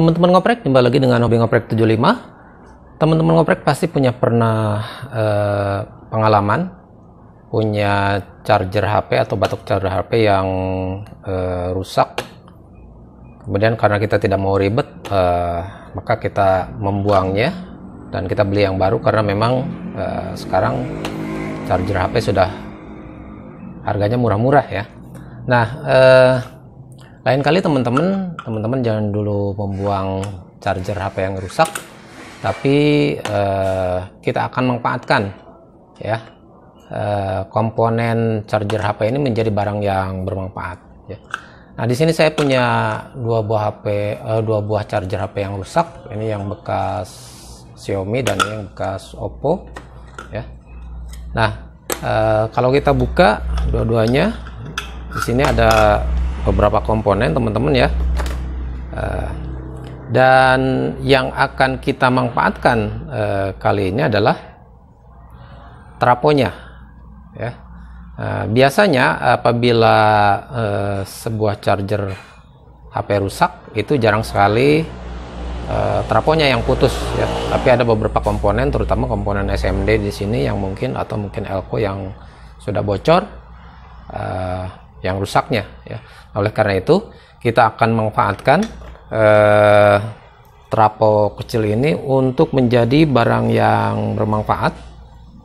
Teman-teman ngoprek jumpa lagi dengan hobi ngoprek 75. Teman-teman ngoprek pasti punya pernah eh, pengalaman punya charger HP atau batok charger HP yang eh, rusak. Kemudian karena kita tidak mau ribet, eh, maka kita membuangnya dan kita beli yang baru karena memang eh, sekarang charger HP sudah harganya murah-murah ya. Nah, eh, lain kali teman-teman teman-teman jangan dulu membuang charger HP yang rusak tapi eh, kita akan memanfaatkan ya eh, komponen charger HP ini menjadi barang yang bermanfaat ya. Nah di sini saya punya dua buah HP eh, dua buah charger HP yang rusak ini yang bekas Xiaomi dan yang bekas Oppo ya. Nah eh, kalau kita buka dua-duanya di sini ada beberapa komponen teman-teman ya eh, dan yang akan kita manfaatkan eh, kali ini adalah traponya ya eh, biasanya apabila sebuah charger HP rusak itu jarang sekali traponya yang putus ya tapi ada beberapa komponen terutama komponen SMD di sini yang mungkin atau mungkin elko yang sudah bocor yang rusaknya ya. Oleh karena itu kita akan memanfaatkan eh, trapo kecil ini untuk menjadi barang yang bermanfaat.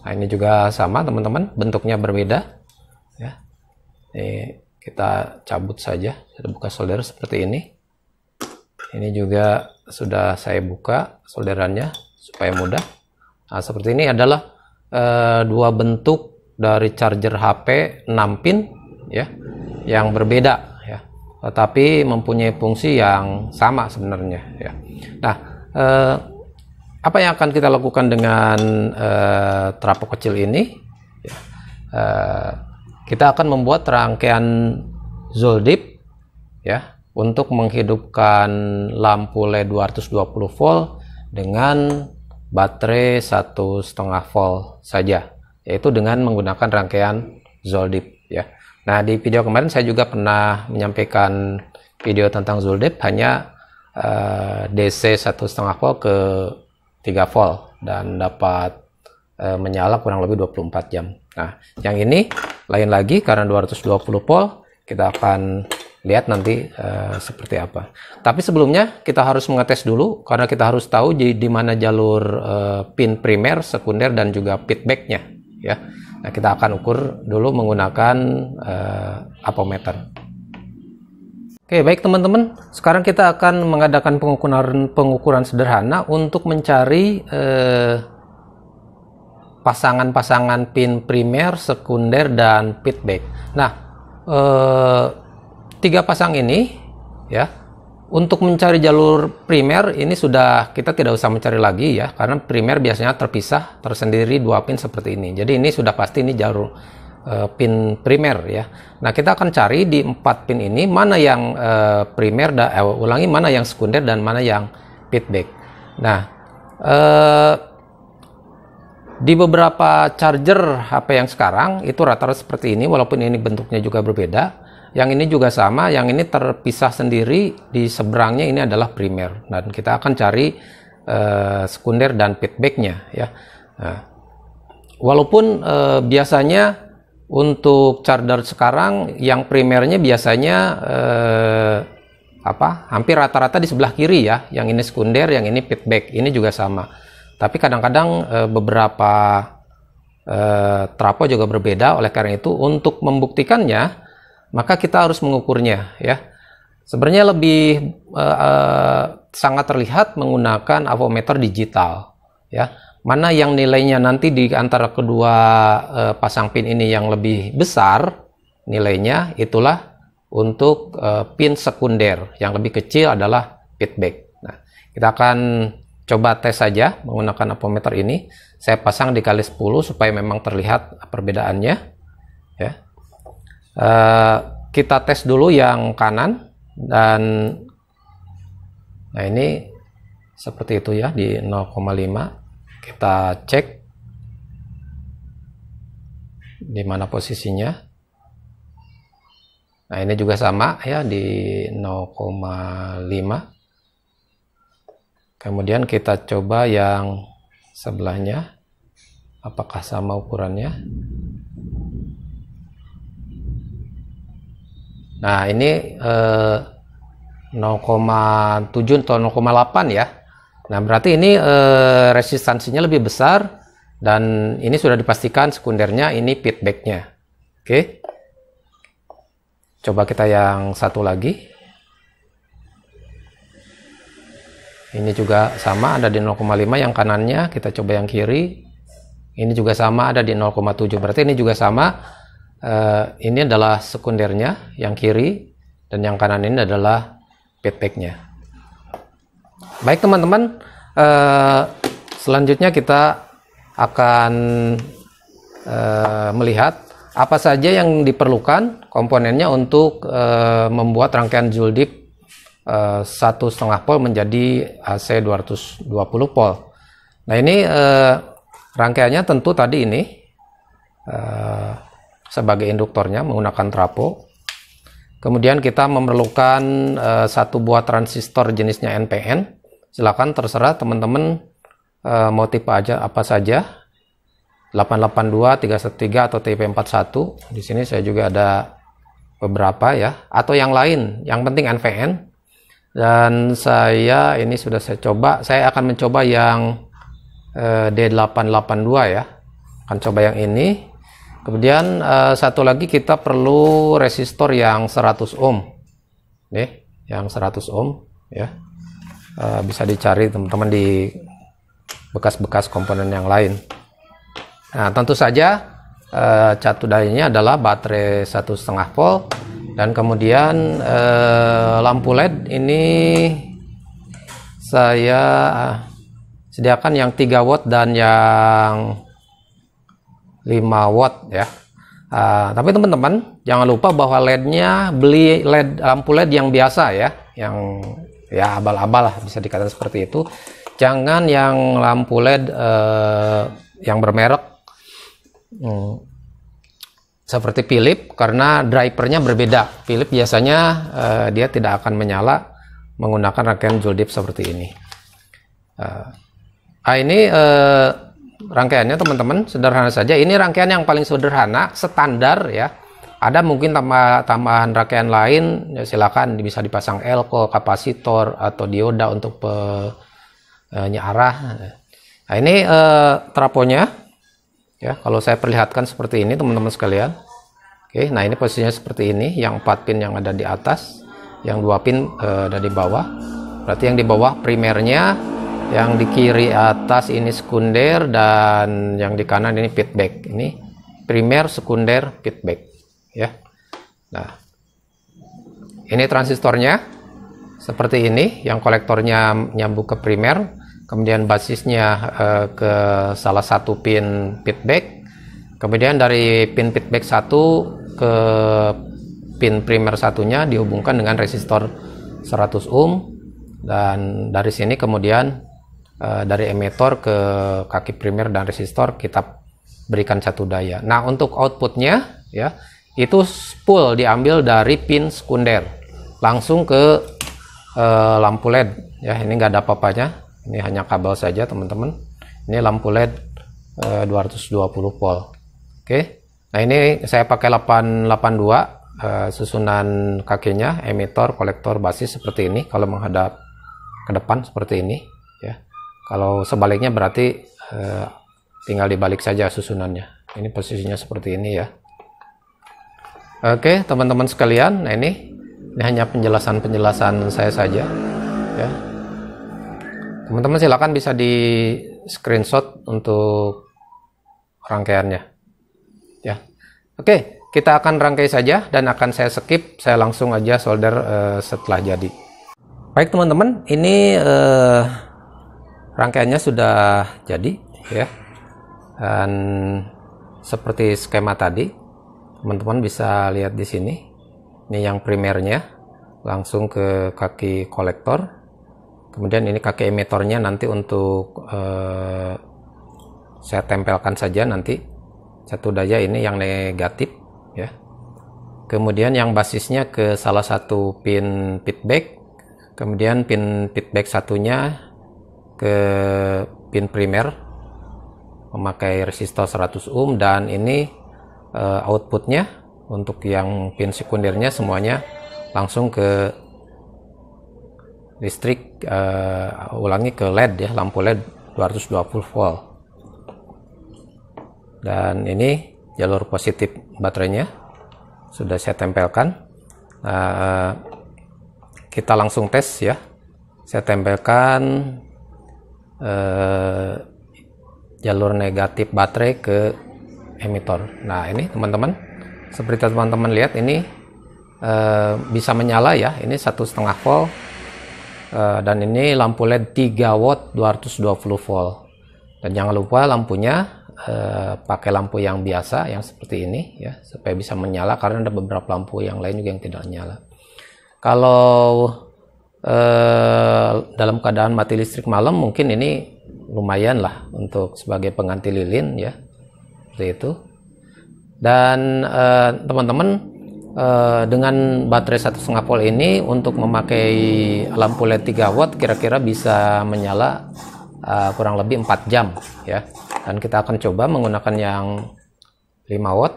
Nah, ini juga sama teman-teman, bentuknya berbeda ya. Ini kita cabut saja, kita buka solder seperti ini. Ini juga sudah saya buka solderannya supaya mudah. Nah, seperti ini adalah eh, dua bentuk dari charger HP 6 pin ya yang berbeda ya tetapi mempunyai fungsi yang sama sebenarnya ya nah eh, apa yang akan kita lakukan dengan eh, kecil ini ya, eh, kita akan membuat rangkaian zoldip ya untuk menghidupkan lampu LED 220 volt dengan baterai satu setengah volt saja yaitu dengan menggunakan rangkaian zoldip ya Nah, di video kemarin saya juga pernah menyampaikan video tentang Zuldep hanya uh, DC 1,5 volt ke 3 volt dan dapat uh, menyala kurang lebih 24 jam. Nah, yang ini lain lagi karena 220 volt kita akan lihat nanti uh, seperti apa. Tapi sebelumnya kita harus mengetes dulu karena kita harus tahu di, di mana jalur uh, pin primer, sekunder dan juga feedbacknya ya. Nah, kita akan ukur dulu menggunakan uh, apometer. Oke, baik teman-teman. Sekarang kita akan mengadakan pengukuran pengukuran sederhana untuk mencari eh, pasangan-pasangan pin primer, sekunder, dan feedback. Nah, eh, tiga pasang ini, ya, untuk mencari jalur primer ini sudah kita tidak usah mencari lagi ya karena primer biasanya terpisah tersendiri dua pin seperti ini. Jadi ini sudah pasti ini jalur uh, pin primer ya. Nah, kita akan cari di empat pin ini mana yang uh, primer dan eh, ulangi mana yang sekunder dan mana yang feedback. Nah, uh, di beberapa charger HP yang sekarang itu rata-rata seperti ini walaupun ini bentuknya juga berbeda yang ini juga sama, yang ini terpisah sendiri di seberangnya ini adalah primer dan kita akan cari uh, sekunder dan feedbacknya ya. Nah, walaupun uh, biasanya untuk charger sekarang yang primernya biasanya uh, apa hampir rata-rata di sebelah kiri ya yang ini sekunder yang ini feedback ini juga sama tapi kadang-kadang beberapa eh, trapo juga berbeda oleh karena itu untuk membuktikannya maka kita harus mengukurnya ya. Sebenarnya lebih uh, uh, sangat terlihat menggunakan avometer digital ya. Mana yang nilainya nanti di antara kedua uh, pasang pin ini yang lebih besar nilainya itulah untuk uh, pin sekunder yang lebih kecil adalah feedback. Nah, kita akan coba tes saja menggunakan avometer ini. Saya pasang di kali 10 supaya memang terlihat perbedaannya. Eh, kita tes dulu yang kanan dan nah ini seperti itu ya di 0,5 kita cek di mana posisinya nah ini juga sama ya di 0,5 kemudian kita coba yang sebelahnya apakah sama ukurannya Nah, ini eh, 0,7 atau 0,8 ya. Nah, berarti ini eh, resistansinya lebih besar dan ini sudah dipastikan sekundernya ini feedbacknya. Oke. Coba kita yang satu lagi. Ini juga sama ada di 0,5 yang kanannya, kita coba yang kiri. Ini juga sama ada di 0,7. Berarti ini juga sama uh, ini adalah sekundernya yang kiri dan yang kanan ini adalah feedbacknya. baik teman-teman uh, selanjutnya kita akan uh, melihat apa saja yang diperlukan komponennya untuk uh, membuat rangkaian dip satu setengah volt menjadi AC 220 volt. Nah ini rangkaiannya tentu tadi ini sebagai induktornya menggunakan trapo. Kemudian kita memerlukan e, satu buah transistor jenisnya NPN. Silakan terserah teman-teman e, eh, mau tipe aja apa saja. 882, 313 atau TP41. Di sini saya juga ada beberapa ya atau yang lain. Yang penting NPN. Dan saya ini sudah saya coba, saya akan mencoba yang e, eh, D882 ya. Akan coba yang ini Kemudian uh, satu lagi kita perlu resistor yang 100 ohm. Nih, yang 100 ohm ya. Uh, bisa dicari teman-teman di bekas-bekas komponen yang lain. Nah, tentu saja uh, eh, cat adalah baterai satu setengah volt dan kemudian uh, lampu LED ini saya sediakan yang 3 watt dan yang 5 watt ya uh, tapi teman-teman jangan lupa bahwa LED-nya beli LED lampu LED yang biasa ya yang ya abal-abal lah bisa dikatakan seperti itu jangan yang lampu LED uh, yang bermerek hmm, seperti Philip karena drivernya berbeda Philip biasanya uh, dia tidak akan menyala menggunakan rangkaian Joule Dip seperti ini uh, ini uh, rangkaiannya teman-teman sederhana saja ini rangkaian yang paling sederhana standar ya ada mungkin tambah, tambahan rangkaian lain ya silakan bisa dipasang elko kapasitor atau dioda untuk penyarah e, nah ini eh, traponya ya kalau saya perlihatkan seperti ini teman-teman sekalian oke nah ini posisinya seperti ini yang 4 pin yang ada di atas yang dua pin eh, ada di bawah berarti yang di bawah primernya yang di kiri atas ini sekunder dan yang di kanan ini feedback ini primer sekunder feedback ya nah ini transistornya seperti ini yang kolektornya nyambung ke primer kemudian basisnya eh, ke salah satu pin feedback kemudian dari pin feedback satu ke pin primer satunya dihubungkan dengan resistor 100 ohm dan dari sini kemudian Eh, dari emitor ke kaki primer dan resistor kita berikan satu daya. Nah untuk outputnya ya itu spool diambil dari pin sekunder langsung ke uh, lampu led ya ini nggak ada apa-apanya ini hanya kabel saja teman-teman ini lampu led eh, uh, 220 volt oke nah ini saya pakai 882 Uh, susunan kakinya, emitor, kolektor, basis seperti ini kalau menghadap ke depan seperti ini kalau sebaliknya berarti eh, tinggal dibalik saja susunannya. Ini posisinya seperti ini ya. Oke, teman-teman sekalian, nah ini ini hanya penjelasan-penjelasan saya saja ya. Teman-teman silahkan bisa di screenshot untuk rangkaiannya. Ya. Oke, kita akan rangkai saja dan akan saya skip, saya langsung aja solder uh, setelah jadi. Baik teman-teman, ini uh, rangkaiannya sudah jadi ya dan seperti skema tadi teman-teman bisa lihat di sini ini yang primernya langsung ke kaki kolektor kemudian ini kaki emitornya nanti untuk eh, saya tempelkan saja nanti satu daya ini yang negatif ya kemudian yang basisnya ke salah satu pin feedback kemudian pin feedback satunya ke pin primer memakai resistor 100 ohm dan ini uh, outputnya untuk yang pin sekundernya semuanya langsung ke listrik uh, ulangi ke LED ya lampu LED 220 volt dan ini jalur positif baterainya sudah saya tempelkan uh, kita langsung tes ya saya tempelkan eh, jalur negatif baterai ke emitor. Nah ini teman-teman, seperti teman-teman lihat ini eh, bisa menyala ya. Ini satu setengah volt eh, dan ini lampu LED 3 watt 220 volt. Dan jangan lupa lampunya eh, pakai lampu yang biasa, yang seperti ini ya, supaya bisa menyala karena ada beberapa lampu yang lain juga yang tidak menyala. Kalau eh, dalam keadaan mati listrik malam mungkin ini lumayan lah untuk sebagai pengganti lilin ya seperti itu dan eh, teman-teman eh, eh, dengan baterai satu setengah volt ini untuk memakai lampu LED 3 watt kira-kira bisa menyala eh, kurang lebih 4 jam ya dan kita akan coba menggunakan yang 5 watt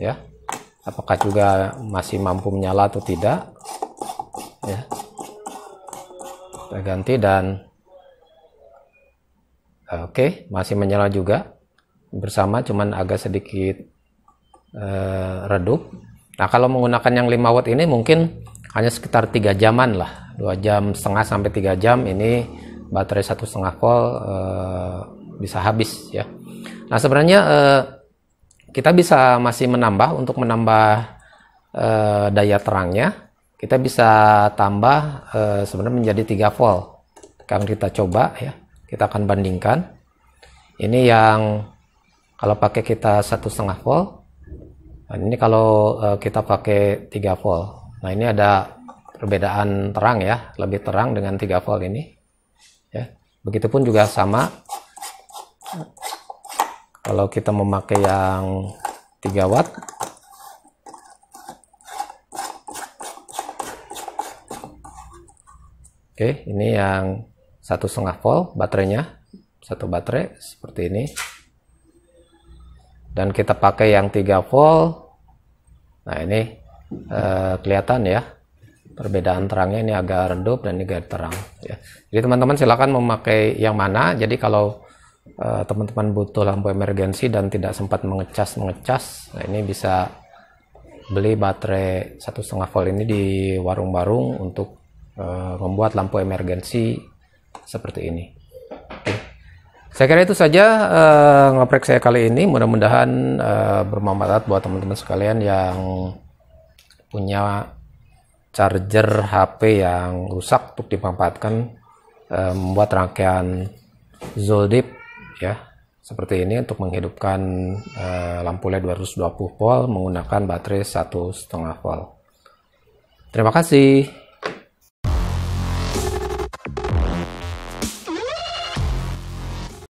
ya apakah juga masih mampu menyala atau tidak ya saya ganti dan eh, oke okay, masih menyala juga bersama cuman agak sedikit uh, redup nah kalau menggunakan yang 5 watt ini mungkin hanya sekitar 3 jaman lah 2 jam setengah sampai 3 jam ini baterai satu setengah volt uh, bisa habis ya nah sebenarnya uh, kita bisa masih menambah untuk menambah daya terangnya kita bisa tambah e, sebenarnya menjadi 3 volt sekarang kita coba ya kita akan bandingkan ini yang kalau pakai kita satu setengah volt dan nah, ini kalau e, kita pakai 3 volt nah ini ada perbedaan terang ya lebih terang dengan 3 volt ini ya begitupun juga sama kalau kita memakai yang 3 watt Oke, ini yang satu setengah volt baterainya, satu baterai seperti ini. Dan kita pakai yang 3 volt. Nah ini eh, kelihatan ya perbedaan terangnya ini agak redup dan ini agak terang. Ya. Jadi teman-teman silakan memakai yang mana. Jadi kalau eh, teman-teman eh, butuh lampu emergensi dan tidak sempat mengecas mengecas, nah ini bisa beli baterai satu setengah volt ini di warung-warung untuk Eh, membuat lampu emergensi seperti ini. Saya kira itu saja uh, ngoprek saya kali ini. Mudah-mudahan uh, bermanfaat buat teman-teman sekalian yang punya charger HP yang rusak untuk dimanfaatkan uh, membuat rangkaian Zoldip ya seperti ini untuk menghidupkan uh, lampu LED 220 volt menggunakan baterai 1,5 volt. Terima kasih.